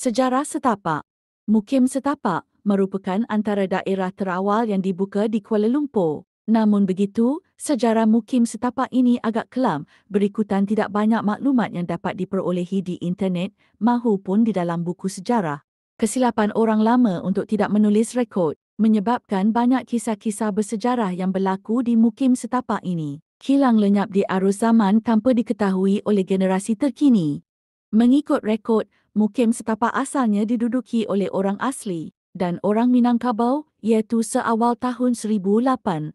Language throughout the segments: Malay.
Sejarah setapak Mukim setapak merupakan antara daerah terawal yang dibuka di Kuala Lumpur. Namun begitu, sejarah mukim setapak ini agak kelam berikutan tidak banyak maklumat yang dapat diperolehi di internet mahupun di dalam buku sejarah. Kesilapan orang lama untuk tidak menulis rekod menyebabkan banyak kisah-kisah bersejarah yang berlaku di mukim setapak ini. Kilang lenyap di arus zaman tanpa diketahui oleh generasi terkini. Mengikut rekod, mukim setapak asalnya diduduki oleh orang asli dan orang Minangkabau iaitu seawal tahun 1880-an,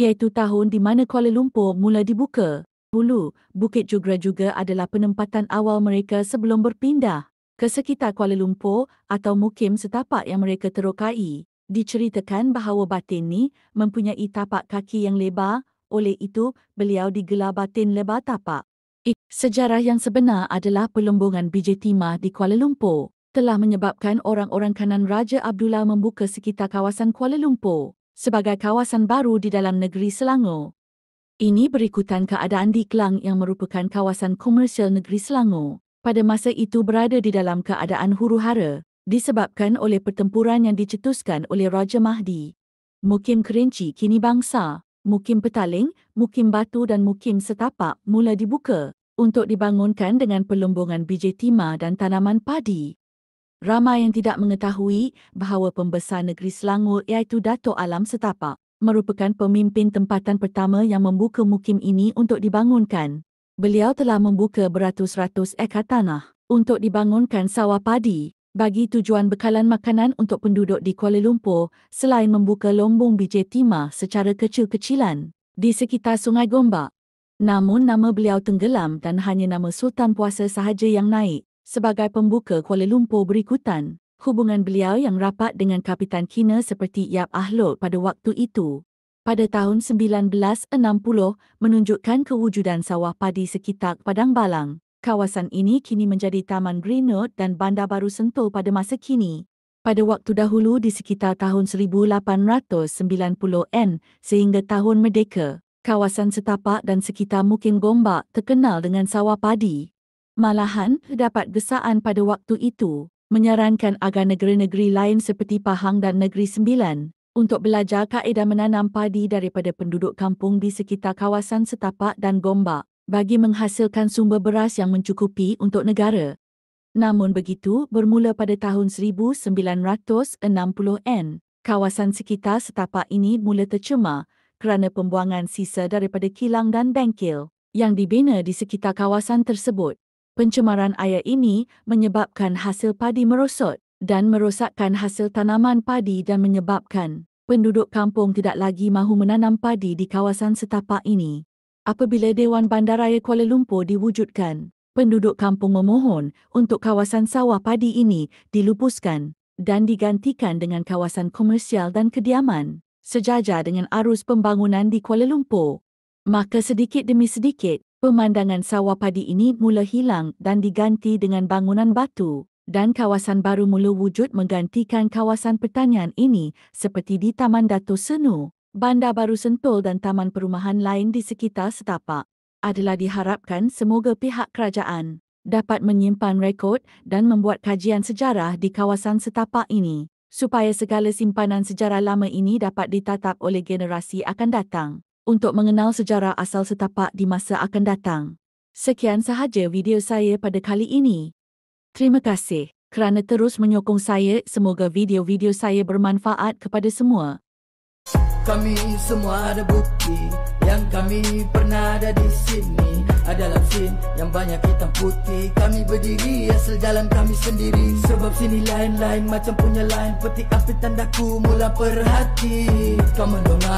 iaitu tahun di mana Kuala Lumpur mula dibuka. Hulu Bukit Jugra juga adalah penempatan awal mereka sebelum berpindah ke sekitar Kuala Lumpur atau mukim setapak yang mereka terokai. Diceritakan bahawa batin ini mempunyai tapak kaki yang lebar, oleh itu beliau digelar batin lebar tapak. It, sejarah yang sebenar adalah pelumbungan biji timah di Kuala Lumpur telah menyebabkan orang-orang kanan Raja Abdullah membuka sekitar kawasan Kuala Lumpur sebagai kawasan baru di dalam negeri Selangor. Ini berikutan keadaan di Kelang yang merupakan kawasan komersial negeri Selangor. Pada masa itu berada di dalam keadaan huru hara disebabkan oleh pertempuran yang dicetuskan oleh Raja Mahdi. Mukim Kerinci kini bangsa, Mukim Petaling, Mukim Batu dan Mukim Setapak mula dibuka untuk dibangunkan dengan pelumbungan biji timah dan tanaman padi. Ramai yang tidak mengetahui bahawa pembesar negeri Selangor iaitu Dato' Alam Setapak merupakan pemimpin tempatan pertama yang membuka mukim ini untuk dibangunkan. Beliau telah membuka beratus-ratus ekar tanah untuk dibangunkan sawah padi bagi tujuan bekalan makanan untuk penduduk di Kuala Lumpur selain membuka lombong biji timah secara kecil-kecilan di sekitar Sungai Gombak. Namun nama beliau tenggelam dan hanya nama Sultan Puasa sahaja yang naik. Sebagai pembuka Kuala Lumpur berikutan, hubungan beliau yang rapat dengan Kapitan Kina seperti Yap Ahlot pada waktu itu, pada tahun 1960, menunjukkan kewujudan sawah padi sekitar Padang Balang. Kawasan ini kini menjadi Taman Greenwood dan Bandar Baru Sentul pada masa kini. Pada waktu dahulu di sekitar tahun 1890-an sehingga tahun Merdeka, kawasan setapak dan sekitar mungkin Gombak terkenal dengan sawah padi. Malahan, terdapat gesaan pada waktu itu menyarankan agar negeri-negeri lain seperti Pahang dan Negeri Sembilan untuk belajar kaedah menanam padi daripada penduduk kampung di sekitar kawasan setapak dan Gombak bagi menghasilkan sumber beras yang mencukupi untuk negara. Namun begitu, bermula pada tahun 1960-an, kawasan sekitar setapak ini mula tercemar kerana pembuangan sisa daripada kilang dan bengkel yang dibina di sekitar kawasan tersebut. Pencemaran air ini menyebabkan hasil padi merosot dan merosakkan hasil tanaman padi dan menyebabkan penduduk kampung tidak lagi mahu menanam padi di kawasan setapak ini. Apabila Dewan Bandaraya Kuala Lumpur diwujudkan, penduduk kampung memohon untuk kawasan sawah padi ini dilupuskan dan digantikan dengan kawasan komersial dan kediaman sejajar dengan arus pembangunan di Kuala Lumpur. Maka sedikit demi sedikit, pemandangan sawah padi ini mula hilang dan diganti dengan bangunan batu dan kawasan baru mula wujud menggantikan kawasan pertanian ini seperti di Taman Dato Senu, Bandar Baru Sentul dan taman perumahan lain di sekitar setapak. Adalah diharapkan semoga pihak kerajaan dapat menyimpan rekod dan membuat kajian sejarah di kawasan setapak ini supaya segala simpanan sejarah lama ini dapat ditatap oleh generasi akan datang untuk mengenal sejarah asal setapak di masa akan datang. Sekian sahaja video saya pada kali ini. Terima kasih kerana terus menyokong saya. Semoga video-video saya bermanfaat kepada semua kami semua ada bukti Yang kami pernah ada di sini Adalah sin yang banyak kita putih Kami berdiri asal jalan kami sendiri Sebab sini lain-lain macam punya lain Petik api tandaku mula perhati Kau mendongak